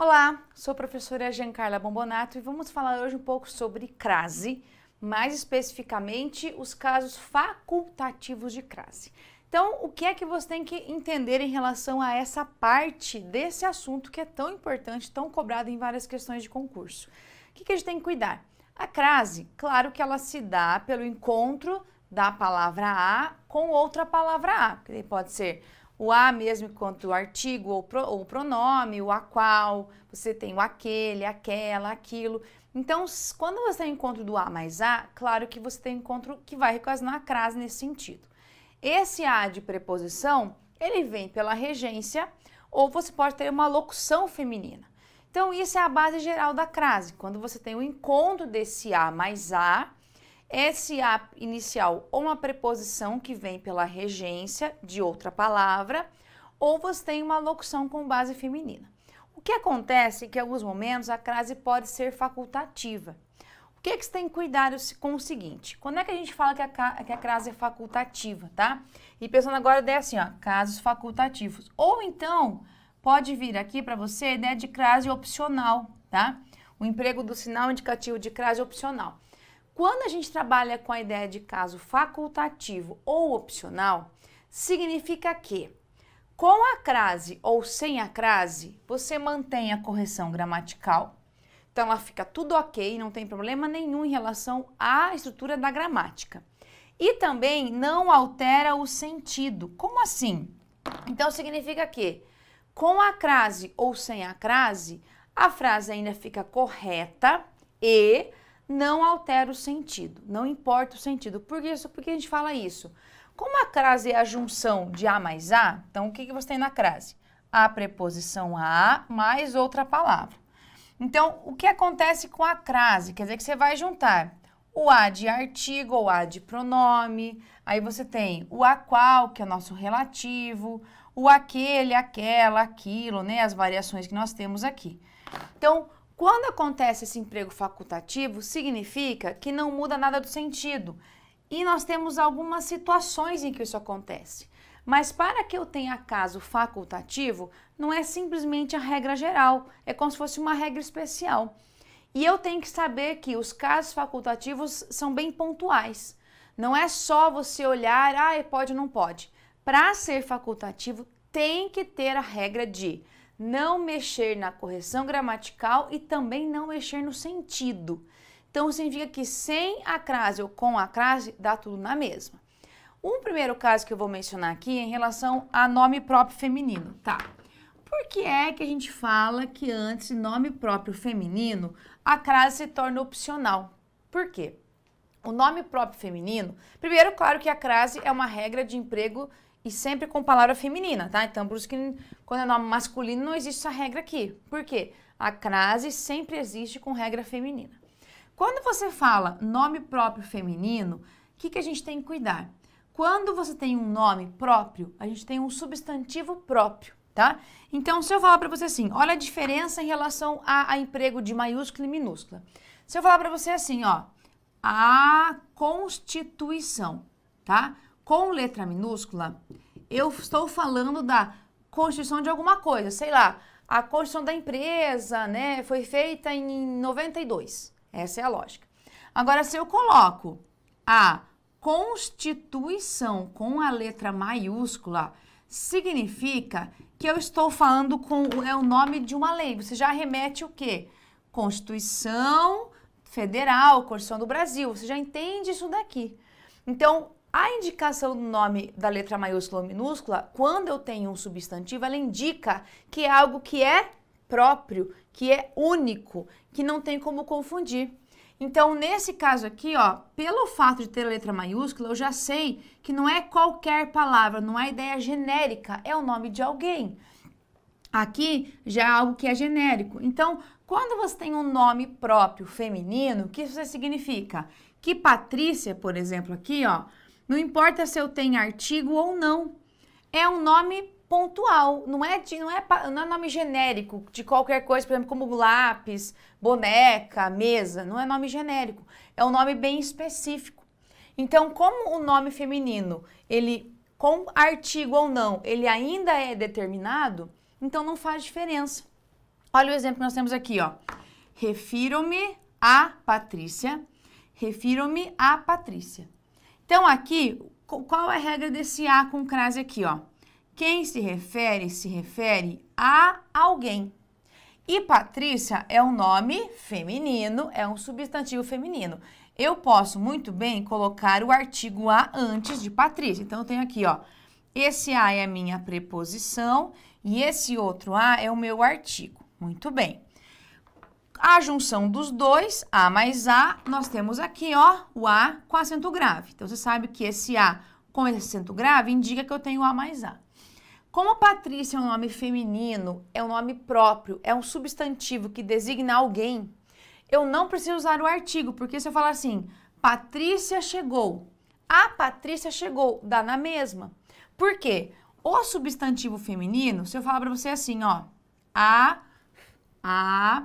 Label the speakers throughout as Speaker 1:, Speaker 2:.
Speaker 1: Olá, sou a professora Giancarla Bombonato e vamos falar hoje um pouco sobre crase, mais especificamente os casos facultativos de crase. Então, o que é que você tem que entender em relação a essa parte desse assunto que é tão importante, tão cobrado em várias questões de concurso? O que, que a gente tem que cuidar? A crase, claro que ela se dá pelo encontro da palavra A com outra palavra A, que pode ser o a mesmo enquanto artigo ou, pro, ou pronome, o a qual, você tem o aquele, aquela, aquilo. Então, quando você tem encontro do a mais a, claro que você tem encontro que vai recosnar a crase nesse sentido. Esse a de preposição, ele vem pela regência ou você pode ter uma locução feminina. Então, isso é a base geral da crase. Quando você tem o encontro desse a mais a, esse a inicial ou uma preposição que vem pela regência de outra palavra, ou você tem uma locução com base feminina. O que acontece é que em alguns momentos a crase pode ser facultativa. O que, é que você tem que cuidar com o seguinte? Quando é que a gente fala que a, que a crase é facultativa, tá? E pensando agora, ideia é assim, ó, casos facultativos. Ou então, pode vir aqui para você a né, ideia de crase opcional, tá? O emprego do sinal indicativo de crase opcional. Quando a gente trabalha com a ideia de caso facultativo ou opcional, significa que com a crase ou sem a crase, você mantém a correção gramatical. Então ela fica tudo ok, não tem problema nenhum em relação à estrutura da gramática. E também não altera o sentido. Como assim? Então significa que com a crase ou sem a crase, a frase ainda fica correta e não altera o sentido, não importa o sentido. Por, isso, porque que a gente fala isso? Como a crase é a junção de A mais A, então o que, que você tem na crase? A preposição a mais outra palavra. Então, o que acontece com a crase? Quer dizer que você vai juntar o A de artigo ou A de pronome, aí você tem o a qual, que é o nosso relativo, o aquele, aquela, aquilo, né? As variações que nós temos aqui. Então, quando acontece esse emprego facultativo, significa que não muda nada do sentido. E nós temos algumas situações em que isso acontece. Mas para que eu tenha caso facultativo, não é simplesmente a regra geral, é como se fosse uma regra especial. E eu tenho que saber que os casos facultativos são bem pontuais. Não é só você olhar, ah, pode ou não pode. Para ser facultativo, tem que ter a regra de não mexer na correção gramatical e também não mexer no sentido. Então significa que sem a crase ou com a crase dá tudo na mesma. Um primeiro caso que eu vou mencionar aqui é em relação a nome próprio feminino, tá? Por que é que a gente fala que antes nome próprio feminino a crase se torna opcional? Por quê? O nome próprio feminino, primeiro, claro que a crase é uma regra de emprego e sempre com palavra feminina, tá? Então, por isso que quando é nome masculino não existe essa regra aqui. Por quê? A crase sempre existe com regra feminina. Quando você fala nome próprio feminino, o que, que a gente tem que cuidar? Quando você tem um nome próprio, a gente tem um substantivo próprio, tá? Então, se eu falar para você assim, olha a diferença em relação a, a emprego de maiúscula e minúscula. Se eu falar para você assim, ó, a Constituição, tá? Com letra minúscula, eu estou falando da constituição de alguma coisa, sei lá, a constituição da empresa, né, foi feita em 92. Essa é a lógica. Agora, se eu coloco a Constituição com a letra maiúscula, significa que eu estou falando com é o nome de uma lei. Você já remete o quê? Constituição Federal, Constituição do Brasil. Você já entende isso daqui. Então, a indicação do nome da letra maiúscula ou minúscula, quando eu tenho um substantivo, ela indica que é algo que é próprio, que é único, que não tem como confundir. Então, nesse caso aqui, ó, pelo fato de ter a letra maiúscula, eu já sei que não é qualquer palavra, não é ideia genérica, é o nome de alguém. Aqui já é algo que é genérico. Então, quando você tem um nome próprio feminino, o que isso significa? Que Patrícia, por exemplo, aqui, ó, não importa se eu tenho artigo ou não. É um nome pontual, não é, de, não, é, não é nome genérico de qualquer coisa, por exemplo, como lápis, boneca, mesa, não é nome genérico, é um nome bem específico. Então, como o nome feminino, ele com artigo ou não, ele ainda é determinado, então não faz diferença. Olha o exemplo que nós temos aqui, ó. Refiro-me a Patrícia, refiro-me a Patrícia. Então, aqui, qual é a regra desse a com crase aqui, ó? Quem se refere, se refere a alguém. E Patrícia é um nome feminino, é um substantivo feminino. Eu posso muito bem colocar o artigo a antes de Patrícia. Então, eu tenho aqui, ó, esse a é a minha preposição e esse outro a é o meu artigo. Muito bem. A junção dos dois, A mais A, nós temos aqui, ó, o A com acento grave. Então, você sabe que esse A com esse acento grave indica que eu tenho A mais A. Como Patrícia é um nome feminino, é um nome próprio, é um substantivo que designa alguém, eu não preciso usar o artigo, porque se eu falar assim, Patrícia chegou, a Patrícia chegou, dá na mesma. Por quê? O substantivo feminino, se eu falar para você assim, ó, a, a,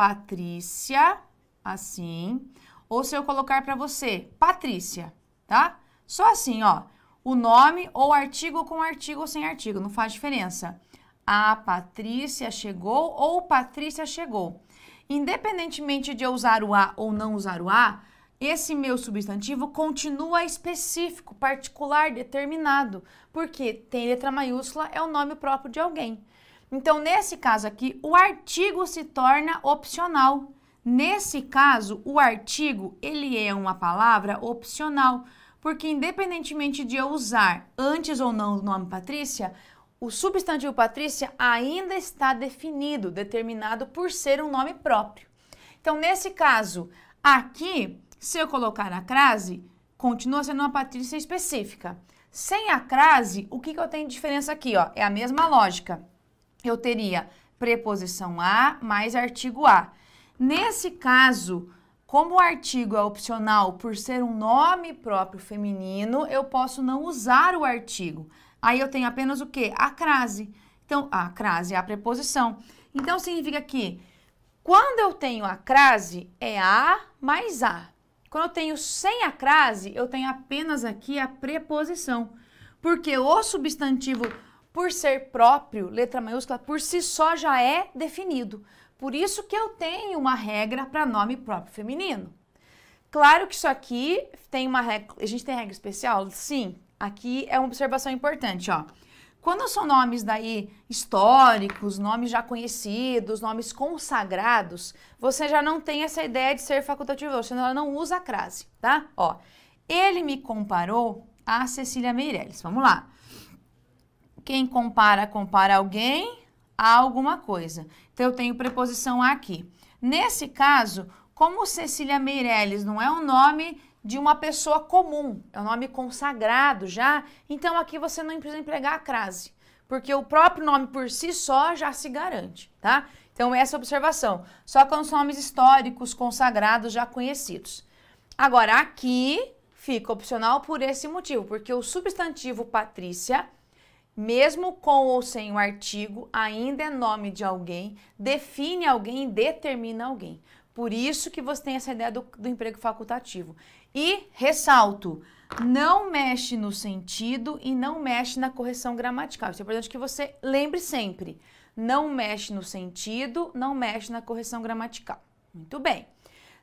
Speaker 1: Patrícia, assim. Ou se eu colocar para você, Patrícia, tá? Só assim, ó. O nome ou artigo com artigo ou sem artigo, não faz diferença. A Patrícia chegou ou Patrícia chegou. Independentemente de eu usar o a ou não usar o a, esse meu substantivo continua específico, particular, determinado, porque tem letra maiúscula é o nome próprio de alguém. Então, nesse caso aqui, o artigo se torna opcional. Nesse caso, o artigo, ele é uma palavra opcional, porque independentemente de eu usar antes ou não o nome Patrícia, o substantivo Patrícia ainda está definido, determinado por ser um nome próprio. Então, nesse caso, aqui, se eu colocar a crase, continua sendo uma Patrícia específica. Sem a crase, o que, que eu tenho de diferença aqui? Ó? É a mesma lógica eu teria preposição a mais artigo a. Nesse caso, como o artigo é opcional por ser um nome próprio feminino, eu posso não usar o artigo. Aí eu tenho apenas o quê? A crase. Então, a crase é a preposição. Então, significa que quando eu tenho a crase, é a mais a. Quando eu tenho sem a crase, eu tenho apenas aqui a preposição. Porque o substantivo por ser próprio, letra maiúscula, por si só já é definido. Por isso que eu tenho uma regra para nome próprio feminino. Claro que isso aqui tem uma regra, a gente tem regra especial? Sim, aqui é uma observação importante, ó. Quando são nomes daí históricos, nomes já conhecidos, nomes consagrados, você já não tem essa ideia de ser facultativo, você não usa a crase, tá? Ó, ele me comparou a Cecília Meirelles. Vamos lá. Quem compara, compara alguém a alguma coisa. Então, eu tenho preposição aqui. Nesse caso, como Cecília Meirelles não é um nome de uma pessoa comum, é um nome consagrado já, então aqui você não precisa empregar a crase, porque o próprio nome por si só já se garante, tá? Então, essa observação. Só com os nomes históricos, consagrados, já conhecidos. Agora, aqui fica opcional por esse motivo, porque o substantivo patrícia mesmo com ou sem o artigo, ainda é nome de alguém, define alguém e determina alguém. Por isso que você tem essa ideia do, do emprego facultativo. E ressalto, não mexe no sentido e não mexe na correção gramatical. Isso é importante que você lembre sempre. Não mexe no sentido, não mexe na correção gramatical. Muito bem.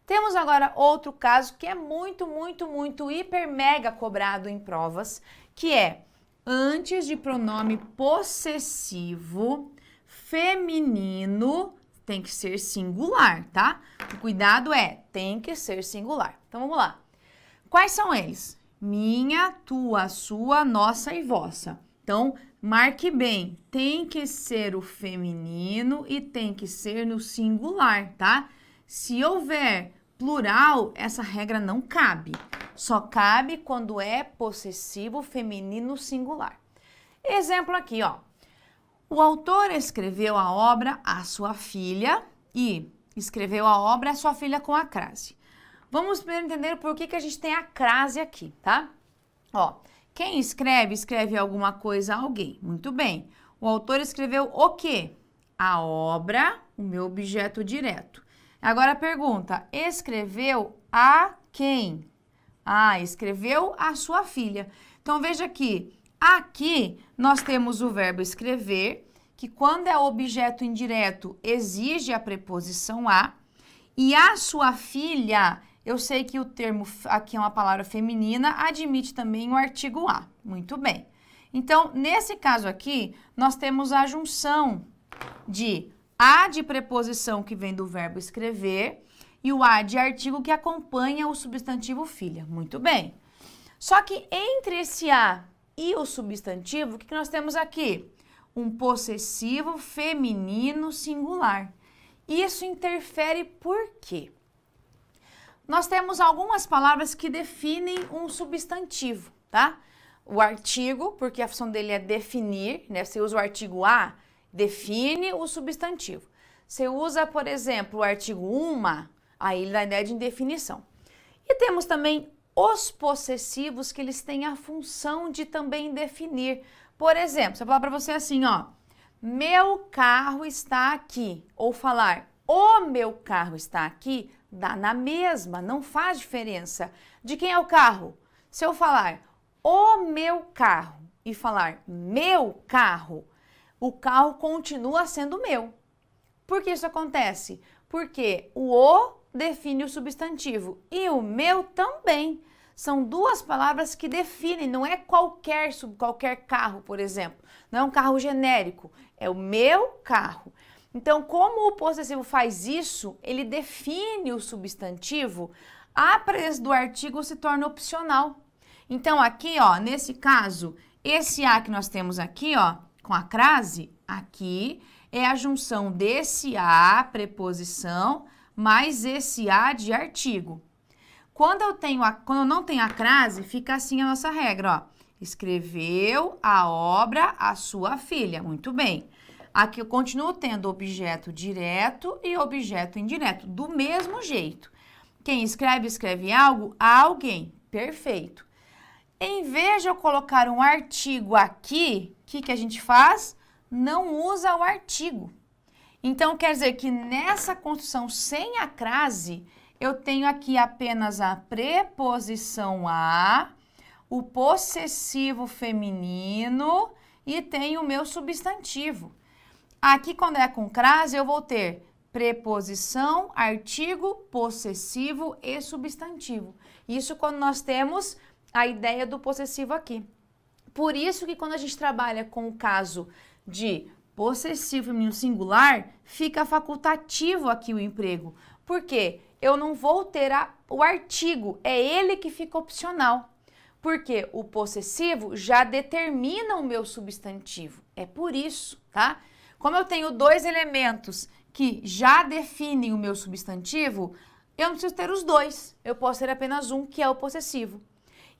Speaker 1: Temos agora outro caso que é muito, muito, muito hiper mega cobrado em provas, que é antes de pronome possessivo feminino tem que ser singular, tá? O cuidado é tem que ser singular. Então vamos lá. Quais são eles? Minha, tua, sua, nossa e vossa. Então, marque bem, tem que ser o feminino e tem que ser no singular, tá? Se houver plural, essa regra não cabe. Só cabe quando é possessivo feminino singular. Exemplo aqui, ó. O autor escreveu a obra à sua filha e escreveu a obra à sua filha com a crase. Vamos primeiro entender por que, que a gente tem a crase aqui, tá? Ó, quem escreve, escreve alguma coisa a alguém. Muito bem. O autor escreveu o quê? A obra, o meu objeto direto. Agora a pergunta, escreveu a quem? Ah, escreveu a sua filha. Então veja aqui, aqui nós temos o verbo escrever, que quando é objeto indireto exige a preposição a, e a sua filha, eu sei que o termo aqui é uma palavra feminina, admite também o artigo a. Muito bem. Então, nesse caso aqui, nós temos a junção de a de preposição que vem do verbo escrever e o a de artigo que acompanha o substantivo filha. Muito bem. Só que entre esse a e o substantivo, o que, que nós temos aqui? Um possessivo feminino singular. Isso interfere por quê? Nós temos algumas palavras que definem um substantivo, tá? O artigo, porque a função dele é definir, né? Você usa o artigo a, define o substantivo. Você usa, por exemplo, o artigo uma, Aí ele dá a ideia é de indefinição. E temos também os possessivos que eles têm a função de também definir. Por exemplo, se eu falar para você assim, ó, meu carro está aqui, ou falar o meu carro está aqui, dá na mesma, não faz diferença. De quem é o carro? Se eu falar o meu carro e falar meu carro, o carro continua sendo meu. Por que isso acontece? Porque o o define o substantivo e o meu também. São duas palavras que definem, não é qualquer, qualquer carro, por exemplo. Não é um carro genérico, é o meu carro. Então, como o possessivo faz isso, ele define o substantivo, a presença do artigo se torna opcional. Então, aqui, ó, nesse caso, esse A que nós temos aqui, ó, com a crase, aqui, é a junção desse A, preposição, mais esse A de artigo. Quando eu, tenho a, quando eu não tenho a crase, fica assim a nossa regra, ó. Escreveu a obra a sua filha. Muito bem. Aqui eu continuo tendo objeto direto e objeto indireto, do mesmo jeito. Quem escreve, escreve algo a alguém. Perfeito. Em vez de eu colocar um artigo aqui, o que, que a gente faz? Não usa o artigo. Então, quer dizer que nessa construção sem a crase, eu tenho aqui apenas a preposição a, o possessivo feminino e tenho o meu substantivo. Aqui, quando é com crase, eu vou ter preposição, artigo, possessivo e substantivo. Isso quando nós temos a ideia do possessivo aqui. Por isso que quando a gente trabalha com o caso de possessivo feminino singular, fica facultativo aqui o emprego. Por quê? Eu não vou ter a, o artigo, é ele que fica opcional. Porque o possessivo já determina o meu substantivo. É por isso, tá? Como eu tenho dois elementos que já definem o meu substantivo, eu não preciso ter os dois. Eu posso ter apenas um, que é o possessivo.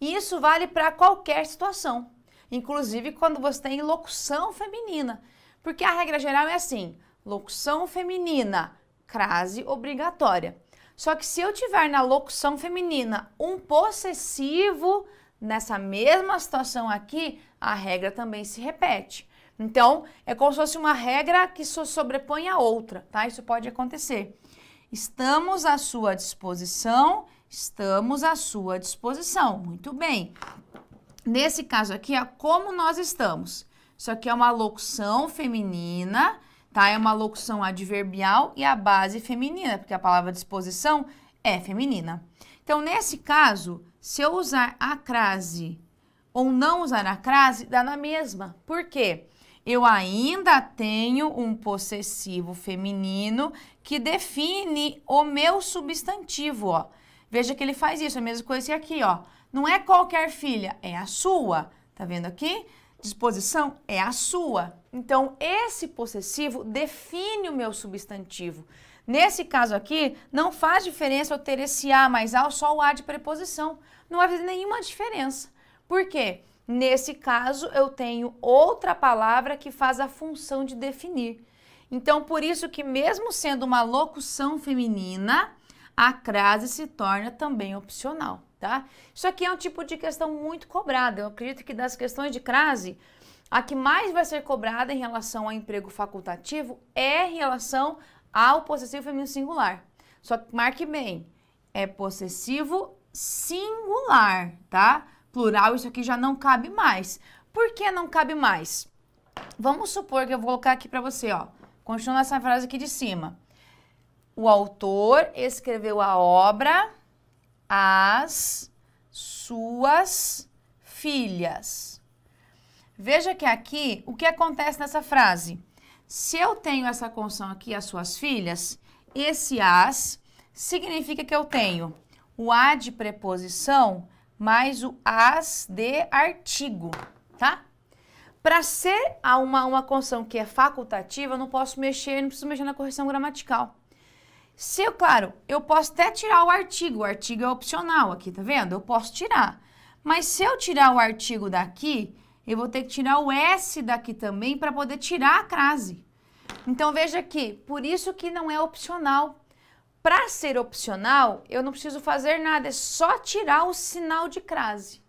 Speaker 1: E isso vale para qualquer situação, inclusive quando você tem locução feminina. Porque a regra geral é assim: locução feminina, crase obrigatória. Só que se eu tiver na locução feminina um possessivo nessa mesma situação aqui, a regra também se repete. Então, é como se fosse uma regra que sobrepõe a outra, tá? Isso pode acontecer. Estamos à sua disposição, estamos à sua disposição. Muito bem. Nesse caso aqui, ó, como nós estamos? Isso aqui é uma locução feminina, tá? É uma locução adverbial e a base feminina, porque a palavra disposição é feminina. Então, nesse caso, se eu usar a crase ou não usar a crase, dá na mesma. Por quê? Eu ainda tenho um possessivo feminino que define o meu substantivo, ó. Veja que ele faz isso, é a mesma coisa aqui, ó. Não é qualquer filha, é a sua. Tá vendo aqui? disposição é a sua. Então, esse possessivo define o meu substantivo. Nesse caso aqui, não faz diferença eu ter esse A mais A ou só o A de preposição. Não vai fazer nenhuma diferença. Por quê? Nesse caso, eu tenho outra palavra que faz a função de definir. Então, por isso que mesmo sendo uma locução feminina, a crase se torna também opcional tá? Isso aqui é um tipo de questão muito cobrada. Eu acredito que das questões de crase, a que mais vai ser cobrada em relação ao emprego facultativo é em relação ao possessivo feminino singular. Só que marque bem, é possessivo singular, tá? Plural, isso aqui já não cabe mais. Por que não cabe mais? Vamos supor que eu vou colocar aqui para você, ó. Continuando essa frase aqui de cima. O autor escreveu a obra as suas filhas. Veja que aqui, o que acontece nessa frase? Se eu tenho essa conção aqui, as suas filhas, esse as significa que eu tenho o a de preposição mais o as de artigo, tá? Para ser uma, uma conção que é facultativa, eu não posso mexer, não preciso mexer na correção gramatical. Se eu, claro, eu posso até tirar o artigo, o artigo é opcional aqui, tá vendo? Eu posso tirar. Mas se eu tirar o artigo daqui, eu vou ter que tirar o S daqui também para poder tirar a crase. Então veja aqui, por isso que não é opcional. Para ser opcional, eu não preciso fazer nada, é só tirar o sinal de crase.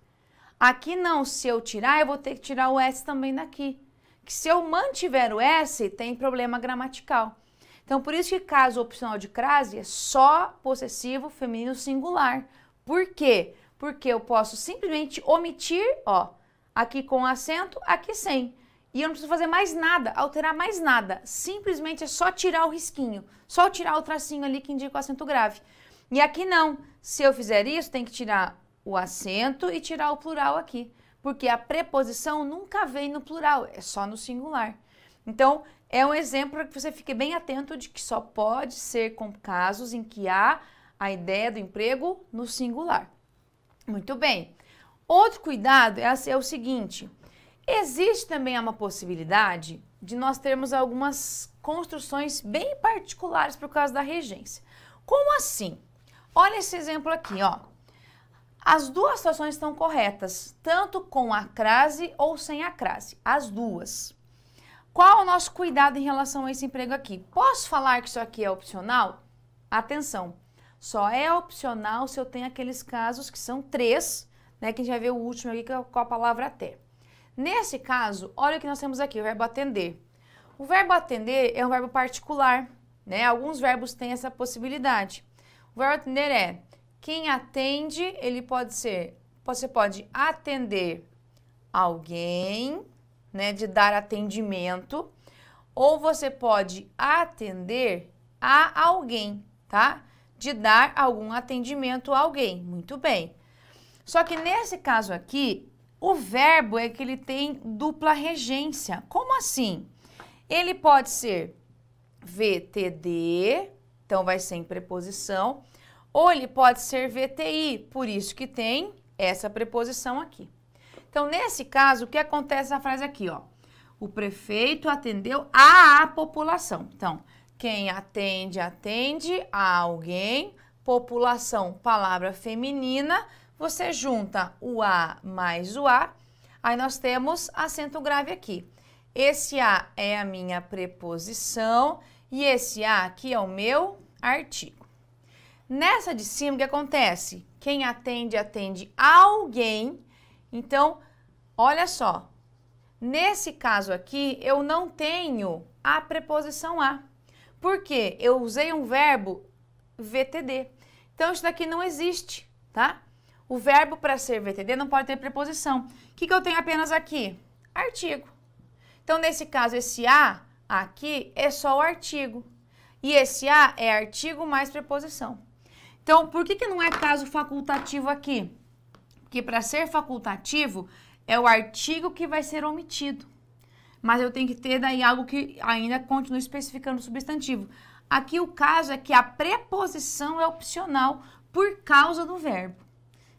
Speaker 1: Aqui não, se eu tirar, eu vou ter que tirar o S também daqui. Que se eu mantiver o S, tem problema gramatical. Então, por isso que caso opcional de crase é só possessivo feminino singular. Por quê? Porque eu posso simplesmente omitir, ó, aqui com acento, aqui sem. E eu não preciso fazer mais nada, alterar mais nada. Simplesmente é só tirar o risquinho, só tirar o tracinho ali que indica o acento grave. E aqui não. Se eu fizer isso, tem que tirar o acento e tirar o plural aqui, porque a preposição nunca vem no plural, é só no singular. Então, é um exemplo para que você fique bem atento de que só pode ser com casos em que há a ideia do emprego no singular. Muito bem. Outro cuidado é, é o seguinte: existe também uma possibilidade de nós termos algumas construções bem particulares por causa da regência. Como assim? Olha esse exemplo aqui, ó. As duas situações estão corretas, tanto com a crase ou sem a crase, as duas. Qual o nosso cuidado em relação a esse emprego aqui? Posso falar que isso aqui é opcional? Atenção, só é opcional se eu tenho aqueles casos que são três, né? Que a gente vai ver o último aqui com é a palavra até. Nesse caso, olha o que nós temos aqui, o verbo atender. O verbo atender é um verbo particular, né? Alguns verbos têm essa possibilidade. O verbo atender é quem atende, ele pode ser, você pode atender alguém, né, de dar atendimento, ou você pode atender a alguém, tá? De dar algum atendimento a alguém. Muito bem. Só que nesse caso aqui, o verbo é que ele tem dupla regência. Como assim? Ele pode ser VTD, então vai ser em preposição, ou ele pode ser VTI, por isso que tem essa preposição aqui. Então, nesse caso, o que acontece na frase aqui, ó? O prefeito atendeu à população. Então, quem atende, atende a alguém. População, palavra feminina. Você junta o A mais o A. Aí nós temos acento grave aqui. Esse A é a minha preposição e esse A aqui é o meu artigo. Nessa de cima, o que acontece? Quem atende, atende alguém então, olha só. Nesse caso aqui, eu não tenho a preposição a. porque Eu usei um verbo VTD. Então, isso daqui não existe, tá? O verbo para ser VTD não pode ter preposição. O que, que eu tenho apenas aqui? Artigo. Então, nesse caso, esse a aqui é só o artigo. E esse a é artigo mais preposição. Então, por que, que não é caso facultativo aqui? que para ser facultativo é o artigo que vai ser omitido. Mas eu tenho que ter daí algo que ainda continue especificando o substantivo. Aqui o caso é que a preposição é opcional por causa do verbo.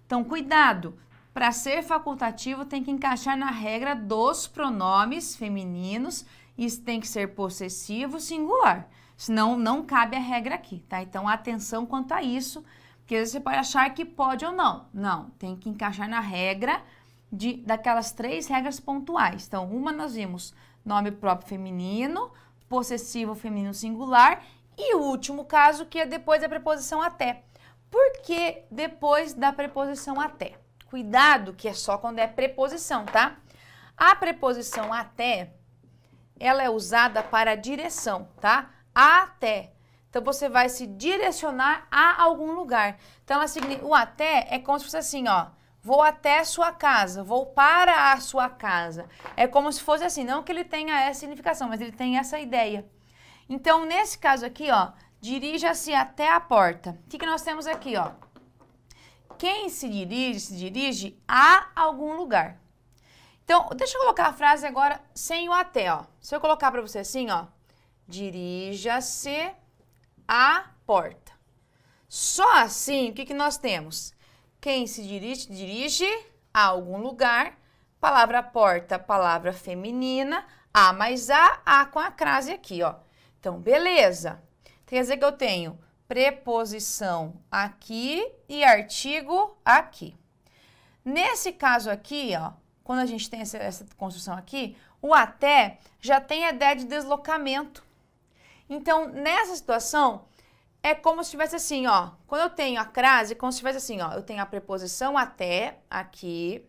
Speaker 1: Então, cuidado, para ser facultativo tem que encaixar na regra dos pronomes femininos, isso tem que ser possessivo singular, senão não cabe a regra aqui, tá? Então, atenção quanto a isso. Porque às vezes você pode achar que pode ou não. Não, tem que encaixar na regra de, daquelas três regras pontuais. Então, uma nós vimos nome próprio feminino, possessivo feminino singular e o último caso que é depois da preposição até. Por que depois da preposição até? Cuidado que é só quando é preposição, tá? A preposição até, ela é usada para direção, tá? Até então você vai se direcionar a algum lugar. Então o até é como se fosse assim, ó. Vou até sua casa, vou para a sua casa. É como se fosse assim, não que ele tenha essa significação, mas ele tem essa ideia. Então, nesse caso aqui, ó, dirija-se até a porta. O que, que nós temos aqui, ó? Quem se dirige, se dirige a algum lugar. Então, deixa eu colocar a frase agora sem o até, ó. Se eu colocar para você assim, ó, dirija-se a porta. Só assim, o que, que nós temos? Quem se dirige, dirige a algum lugar. Palavra porta, palavra feminina. A mais A, A com a crase aqui, ó. Então, beleza. Quer dizer que eu tenho preposição aqui e artigo aqui. Nesse caso aqui, ó, quando a gente tem essa, essa construção aqui, o até já tem a ideia de deslocamento. Então, nessa situação, é como se tivesse assim, ó. Quando eu tenho a crase, como se tivesse assim, ó. Eu tenho a preposição até aqui.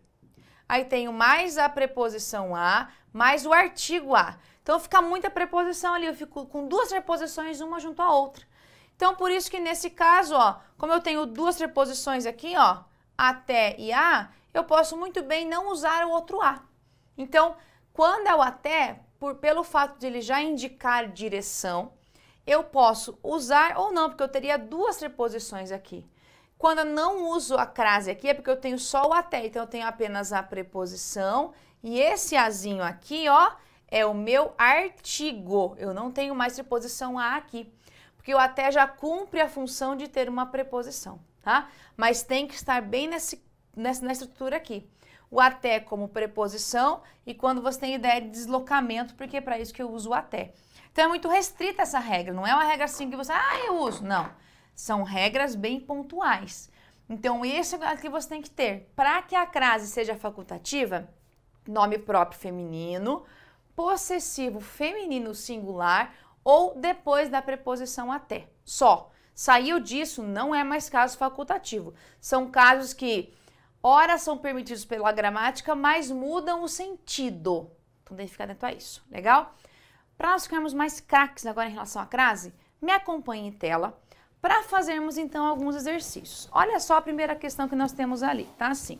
Speaker 1: Aí tenho mais a preposição a, mais o artigo a. Então fica muita preposição ali, eu fico com duas preposições uma junto à outra. Então por isso que nesse caso, ó, como eu tenho duas preposições aqui, ó, até e a, eu posso muito bem não usar o outro a. Então, quando é o até, por, pelo fato de ele já indicar direção, eu posso usar ou não, porque eu teria duas preposições aqui. Quando eu não uso a crase aqui, é porque eu tenho só o até, então eu tenho apenas a preposição. E esse azinho aqui, ó, é o meu artigo. Eu não tenho mais preposição a aqui, porque o até já cumpre a função de ter uma preposição, tá? Mas tem que estar bem nesse, nessa, nessa estrutura aqui o até como preposição e quando você tem ideia de deslocamento, porque é para isso que eu uso o até. Então é muito restrita essa regra, não é uma regra assim que você, ah, eu uso. Não. São regras bem pontuais. Então, esse é o que você tem que ter. Para que a crase seja facultativa, nome próprio feminino, possessivo feminino singular ou depois da preposição até. Só. Saiu disso, não é mais caso facultativo. São casos que Ora são permitidos pela gramática, mas mudam o sentido. Então tem que ficar atento a isso, legal? Para nós ficarmos mais craques agora em relação à crase, me acompanhe em tela para fazermos então alguns exercícios. Olha só a primeira questão que nós temos ali, tá assim.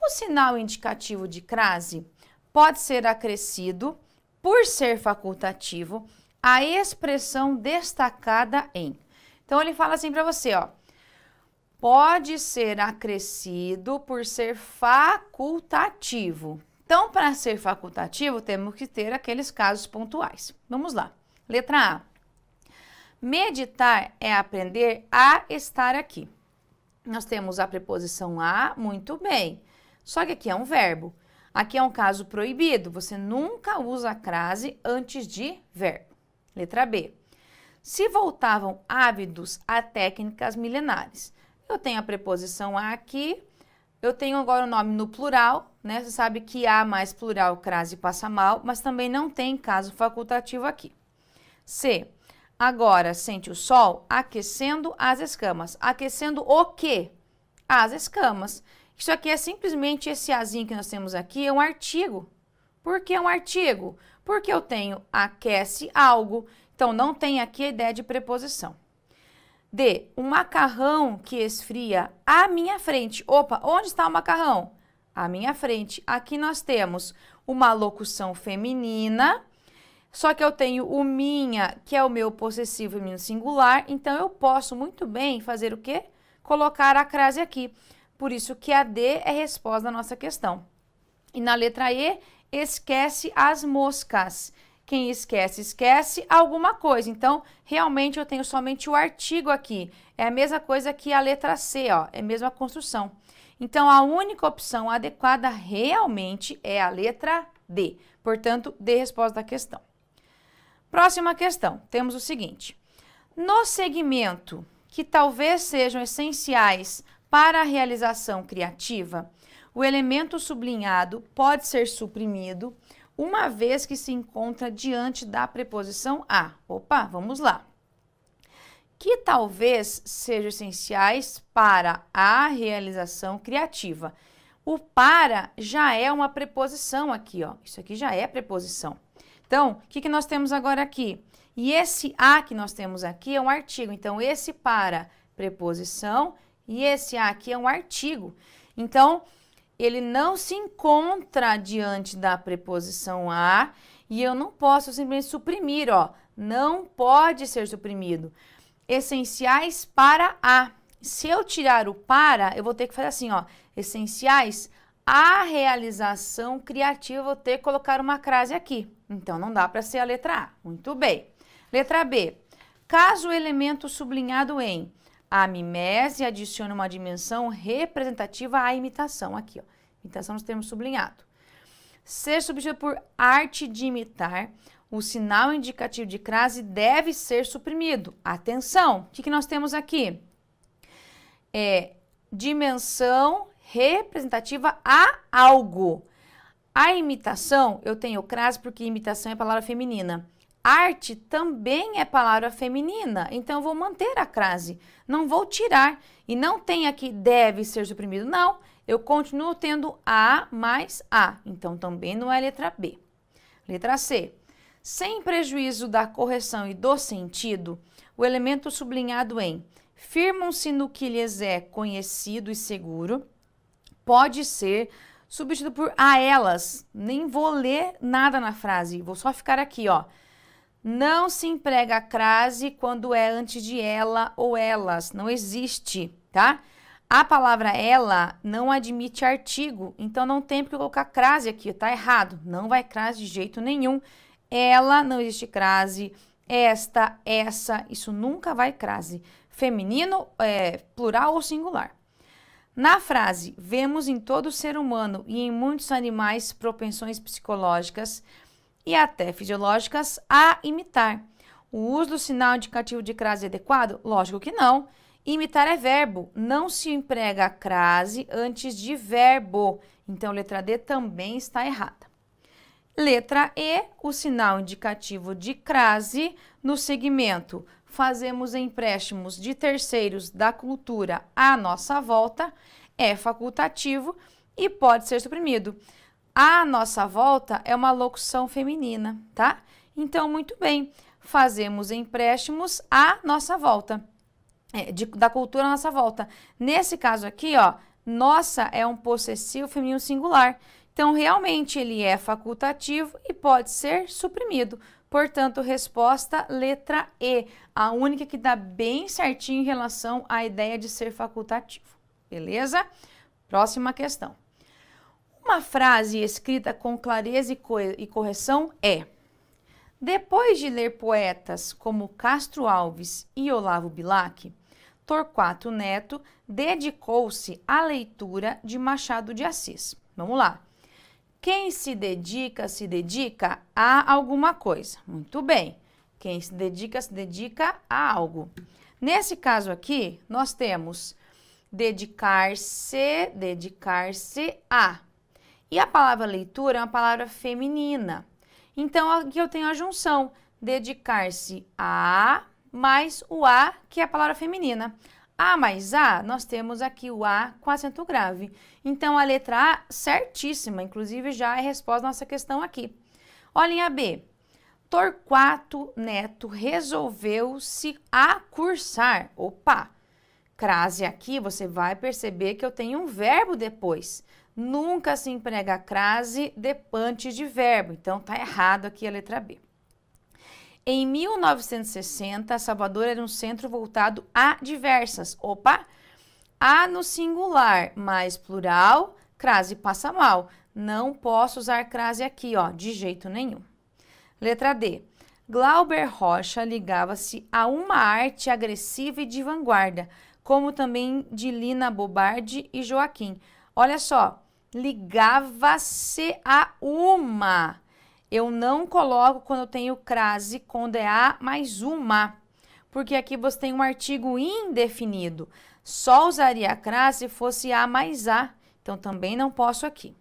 Speaker 1: O sinal indicativo de crase pode ser acrescido, por ser facultativo, à expressão destacada em. Então ele fala assim para você, ó: pode ser acrescido por ser facultativo. Então, para ser facultativo, temos que ter aqueles casos pontuais. Vamos lá. Letra A. Meditar é aprender a estar aqui. Nós temos a preposição a, muito bem. Só que aqui é um verbo. Aqui é um caso proibido. Você nunca usa a crase antes de verbo. Letra B. Se voltavam ávidos a técnicas milenares. Eu tenho a preposição a aqui, eu tenho agora o nome no plural, né? Você sabe que a mais plural, crase passa mal, mas também não tem caso facultativo aqui. C. Agora sente o sol aquecendo as escamas. Aquecendo o quê? As escamas. Isso aqui é simplesmente esse azinho que nós temos aqui, é um artigo. Por que é um artigo? Porque eu tenho aquece algo. Então, não tem aqui a ideia de preposição de um macarrão que esfria à minha frente. Opa, onde está o macarrão? À minha frente. Aqui nós temos uma locução feminina, só que eu tenho o minha, que é o meu possessivo feminino singular, então eu posso muito bem fazer o quê? Colocar a crase aqui. Por isso que a D é resposta da nossa questão. E na letra E, esquece as moscas. Quem esquece, esquece alguma coisa. Então, realmente eu tenho somente o artigo aqui. É a mesma coisa que a letra C, ó, é a mesma construção. Então, a única opção adequada realmente é a letra D. Portanto, D resposta da questão. Próxima questão, temos o seguinte. No segmento que talvez sejam essenciais para a realização criativa, o elemento sublinhado pode ser suprimido uma vez que se encontra diante da preposição a. Opa, vamos lá. Que talvez sejam essenciais para a realização criativa. O para já é uma preposição aqui, ó. Isso aqui já é preposição. Então, o que, que nós temos agora aqui? E esse a que nós temos aqui é um artigo. Então, esse para, preposição, e esse a aqui é um artigo. Então, ele não se encontra diante da preposição a e eu não posso simplesmente suprimir, ó. Não pode ser suprimido. Essenciais para a. Se eu tirar o para, eu vou ter que fazer assim, ó. Essenciais a realização criativa, vou ter que colocar uma crase aqui. Então não dá para ser a letra A. Muito bem. Letra B. Caso o elemento sublinhado em a mimese adiciona uma dimensão representativa à imitação. Aqui, ó. Imitação nos termos sublinhado. Ser substituído por arte de imitar, o sinal indicativo de crase deve ser suprimido. Atenção! O que, que nós temos aqui? É dimensão representativa a algo. A imitação, eu tenho crase porque imitação é palavra feminina. Arte também é palavra feminina, então eu vou manter a crase, não vou tirar. E não tem aqui deve ser suprimido, não. Eu continuo tendo A mais A, então também não é letra B. Letra C. Sem prejuízo da correção e do sentido, o elemento sublinhado em firmam-se no que lhes é conhecido e seguro pode ser substituído por a elas. Nem vou ler nada na frase, vou só ficar aqui, ó. Não se emprega a crase quando é antes de ela ou elas. Não existe, tá? A palavra ela não admite artigo, então não tem porque colocar crase aqui, tá errado. Não vai crase de jeito nenhum. Ela não existe crase. Esta, essa, isso nunca vai crase. Feminino, é, plural ou singular. Na frase, vemos em todo ser humano e em muitos animais propensões psicológicas, e até fisiológicas a imitar. O uso do sinal indicativo de crase adequado? Lógico que não. Imitar é verbo, não se emprega crase antes de verbo. Então, letra D também está errada. Letra E, o sinal indicativo de crase no segmento fazemos empréstimos de terceiros da cultura à nossa volta é facultativo e pode ser suprimido a nossa volta é uma locução feminina, tá? Então, muito bem, fazemos empréstimos à nossa volta, é, de, da cultura à nossa volta. Nesse caso aqui, ó, nossa é um possessivo feminino singular. Então, realmente, ele é facultativo e pode ser suprimido. Portanto, resposta letra E, a única que dá bem certinho em relação à ideia de ser facultativo. Beleza? Próxima questão. Uma frase escrita com clareza e, co e correção é: Depois de ler poetas como Castro Alves e Olavo Bilac, Torquato Neto dedicou-se à leitura de Machado de Assis. Vamos lá. Quem se dedica, se dedica a alguma coisa. Muito bem. Quem se dedica, se dedica a algo. Nesse caso aqui, nós temos dedicar-se, dedicar-se a. E a palavra leitura é uma palavra feminina. Então, aqui eu tenho a junção dedicar-se a mais o a, que é a palavra feminina. A mais A, nós temos aqui o A com acento grave. Então, a letra A, certíssima, inclusive já é resposta à nossa questão aqui. Olhem a B. Torquato Neto resolveu-se a cursar. Opa! Crase aqui, você vai perceber que eu tenho um verbo depois. Nunca se emprega crase depante de verbo. Então, está errado aqui a letra B. Em 1960, Salvador era um centro voltado a diversas. Opa! A no singular, mais plural, crase passa mal. Não posso usar crase aqui, ó, de jeito nenhum. Letra D. Glauber Rocha ligava-se a uma arte agressiva e de vanguarda, como também de Lina Bobardi e Joaquim. Olha só, ligava-se a uma. Eu não coloco quando eu tenho crase quando é a mais uma, porque aqui você tem um artigo indefinido. Só usaria a crase se fosse A mais A, então também não posso aqui.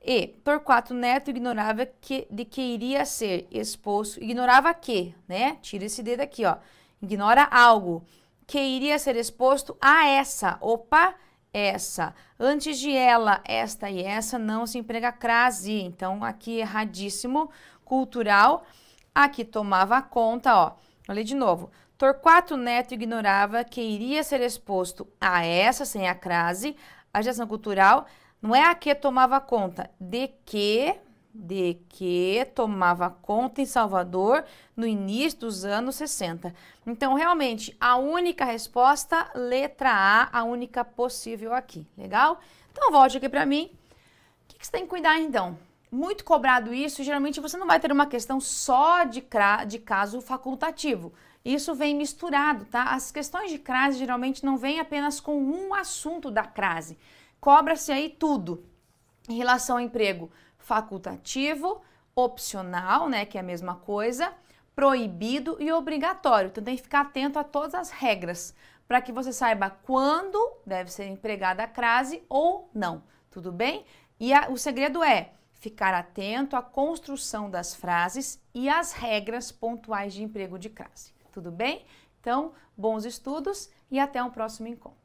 Speaker 1: E Torquato Neto ignorava que, de que iria ser exposto, ignorava que, né? Tira esse dedo aqui, ó. Ignora algo que iria ser exposto a essa. Opa, essa. Antes de ela, esta e essa não se emprega crase. Então, aqui erradíssimo, cultural. Aqui tomava conta, ó. Vou ler de novo. Torquato Neto ignorava que iria ser exposto a essa, sem a crase, a gestão cultural. Não é a que tomava conta, de que de que tomava conta em Salvador no início dos anos 60. Então, realmente, a única resposta, letra A, a única possível aqui, legal? Então, volte aqui para mim. O que, que, você tem que cuidar, então? Muito cobrado isso, geralmente você não vai ter uma questão só de, de caso facultativo. Isso vem misturado, tá? As questões de crase geralmente não vêm apenas com um assunto da crase. Cobra-se aí tudo em relação ao emprego facultativo, opcional, né, que é a mesma coisa, proibido e obrigatório. Então tem que ficar atento a todas as regras para que você saiba quando deve ser empregada a crase ou não, tudo bem? E a, o segredo é ficar atento à construção das frases e às regras pontuais de emprego de crase, tudo bem? Então, bons estudos e até um próximo encontro.